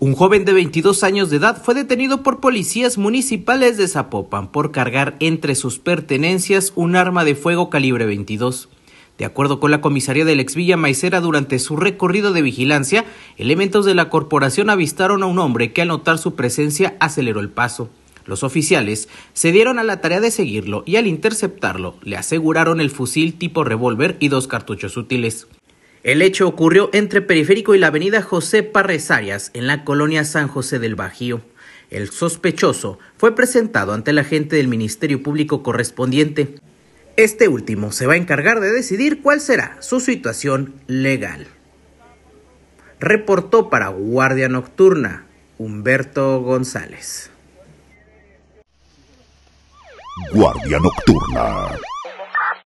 Un joven de 22 años de edad fue detenido por policías municipales de Zapopan por cargar entre sus pertenencias un arma de fuego calibre 22. De acuerdo con la comisaría del Villa Maicera, durante su recorrido de vigilancia, elementos de la corporación avistaron a un hombre que al notar su presencia aceleró el paso. Los oficiales se dieron a la tarea de seguirlo y al interceptarlo le aseguraron el fusil tipo revólver y dos cartuchos útiles. El hecho ocurrió entre Periférico y la avenida José Parres Arias, en la colonia San José del Bajío. El sospechoso fue presentado ante el agente del Ministerio Público correspondiente. Este último se va a encargar de decidir cuál será su situación legal. Reportó para Guardia Nocturna Humberto González. Guardia Nocturna.